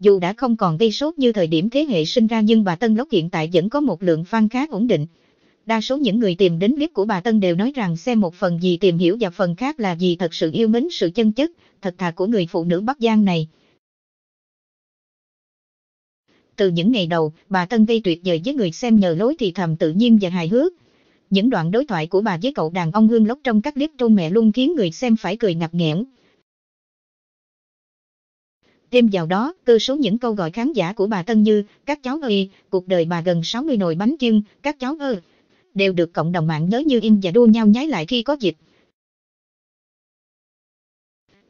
dù đã không còn gây sốt như thời điểm thế hệ sinh ra nhưng bà Tân Lốc hiện tại vẫn có một lượng fan khá ổn định. Đa số những người tìm đến clip của bà Tân đều nói rằng xem một phần gì tìm hiểu và phần khác là gì thật sự yêu mến sự chân chất, thật thà của người phụ nữ Bắc Giang này. Từ những ngày đầu, bà Tân gây tuyệt vời với người xem nhờ lối thì thầm tự nhiên và hài hước. Những đoạn đối thoại của bà với cậu đàn ông Hương Lốc trong các clip trôn mẹ luôn khiến người xem phải cười ngập nghẽn. Thêm vào đó, cơ số những câu gọi khán giả của bà Tân Như, các cháu ơi, cuộc đời bà gần 60 nồi bánh chưng, các cháu ơi, đều được cộng đồng mạng nhớ như in và đua nhau nhái lại khi có dịch.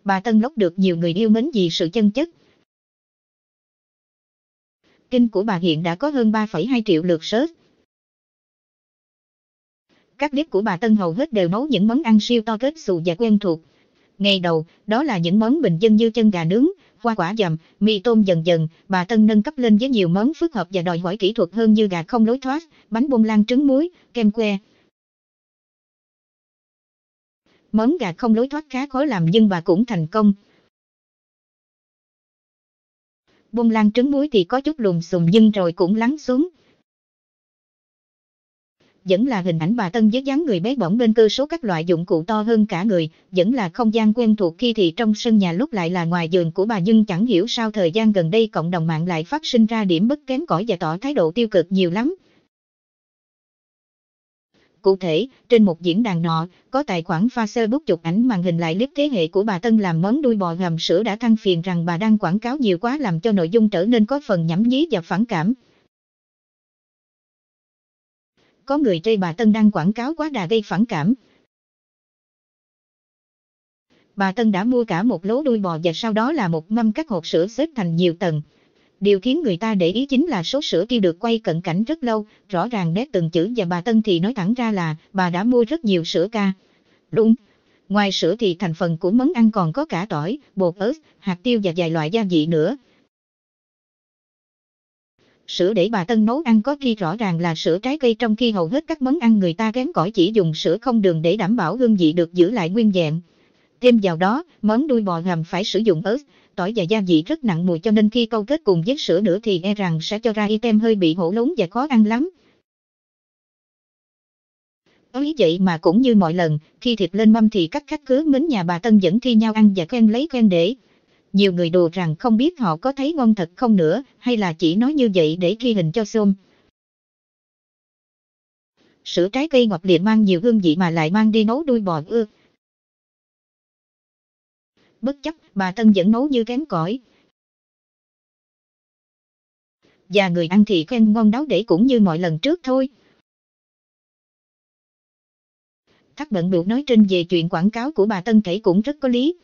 Bà Tân Lốc được nhiều người yêu mến vì sự chân chất. Kinh của bà hiện đã có hơn 3,2 triệu lượt search. Các clip của bà Tân hầu hết đều nấu những món ăn siêu to kết xù và quen thuộc ngay đầu, đó là những món bình dân như chân gà nướng, hoa quả dầm, mì tôm dần dần, bà Tân nâng cấp lên với nhiều món phức hợp và đòi hỏi kỹ thuật hơn như gà không lối thoát, bánh bông lan trứng muối, kem que. Món gà không lối thoát khá khó làm nhưng bà cũng thành công. Bông lan trứng muối thì có chút lùm xùm nhưng rồi cũng lắng xuống vẫn là hình ảnh bà Tân với dáng người bé bỏng bên cơ số các loại dụng cụ to hơn cả người, vẫn là không gian quen thuộc khi thì trong sân nhà lúc lại là ngoài giường của bà nhưng chẳng hiểu sao thời gian gần đây cộng đồng mạng lại phát sinh ra điểm bất kém cỏi và tỏ thái độ tiêu cực nhiều lắm. Cụ thể, trên một diễn đàn nọ, có tài khoản Facebook chụp ảnh màn hình lại clip thế hệ của bà Tân làm món đuôi bò hầm sữa đã than phiền rằng bà đang quảng cáo nhiều quá làm cho nội dung trở nên có phần nhảm nhí và phản cảm có người chê bà Tân đang quảng cáo quá đà gây phản cảm. Bà Tân đã mua cả một lố đuôi bò và sau đó là một mâm các hộp sữa xếp thành nhiều tầng. Điều khiến người ta để ý chính là số sữa kia được quay cận cảnh rất lâu, rõ ràng nét từng chữ và bà Tân thì nói thẳng ra là bà đã mua rất nhiều sữa ca. Đúng, ngoài sữa thì thành phần của món ăn còn có cả tỏi, bột ớt, hạt tiêu và vài loại gia vị nữa. Sữa để bà Tân nấu ăn có khi rõ ràng là sữa trái cây trong khi hầu hết các món ăn người ta gán cõi chỉ dùng sữa không đường để đảm bảo hương vị được giữ lại nguyên dạng. Thêm vào đó, món đuôi bò hầm phải sử dụng ớt, tỏi và gia vị rất nặng mùi cho nên khi câu kết cùng với sữa nữa thì e rằng sẽ cho ra item hơi bị hổ lốn và khó ăn lắm. Ấy vậy mà cũng như mọi lần, khi thịt lên mâm thì các khách khứa mến nhà bà Tân vẫn thi nhau ăn và khen lấy khen để, nhiều người đùa rằng không biết họ có thấy ngon thật không nữa, hay là chỉ nói như vậy để ghi hình cho xôm. Sữa trái cây ngọt liệt mang nhiều hương vị mà lại mang đi nấu đuôi bò ư. Bất chấp, bà Tân vẫn nấu như kém cỏi. Và người ăn thì khen ngon đáo để cũng như mọi lần trước thôi. Thác bận biểu nói trên về chuyện quảng cáo của bà Tân kể cũng rất có lý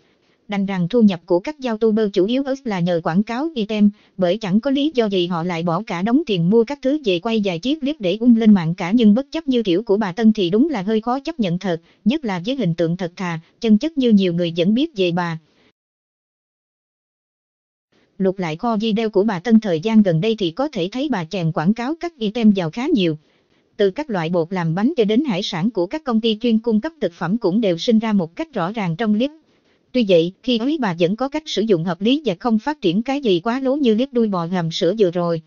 đành rằng thu nhập của các giao tuber chủ yếu là nhờ quảng cáo item, bởi chẳng có lý do gì họ lại bỏ cả đống tiền mua các thứ về quay dài chiếc clip để ung lên mạng cả nhưng bất chấp như kiểu của bà Tân thì đúng là hơi khó chấp nhận thật, nhất là với hình tượng thật thà, chân chất như nhiều người vẫn biết về bà. Lục lại kho video của bà Tân thời gian gần đây thì có thể thấy bà chèn quảng cáo các item vào khá nhiều, từ các loại bột làm bánh cho đến hải sản của các công ty chuyên cung cấp thực phẩm cũng đều sinh ra một cách rõ ràng trong clip Tuy vậy, khi ấy bà vẫn có cách sử dụng hợp lý và không phát triển cái gì quá lố như liếc đuôi bò ngầm sữa vừa rồi.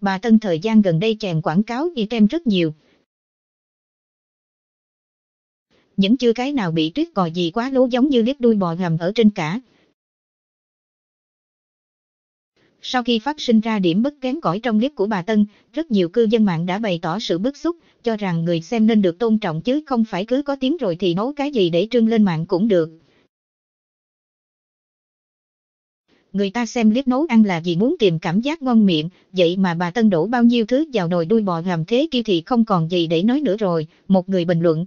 Bà Tân thời gian gần đây chèn quảng cáo item rất nhiều. Những chưa cái nào bị tuyết còi gì quá lố giống như liếc đuôi bò ngầm ở trên cả. Sau khi phát sinh ra điểm bất kém cỏi trong clip của bà Tân, rất nhiều cư dân mạng đã bày tỏ sự bức xúc, cho rằng người xem nên được tôn trọng chứ không phải cứ có tiếng rồi thì nấu cái gì để trưng lên mạng cũng được. Người ta xem clip nấu ăn là vì muốn tìm cảm giác ngon miệng, vậy mà bà Tân đổ bao nhiêu thứ vào nồi đuôi bò làm thế kia thì không còn gì để nói nữa rồi, một người bình luận.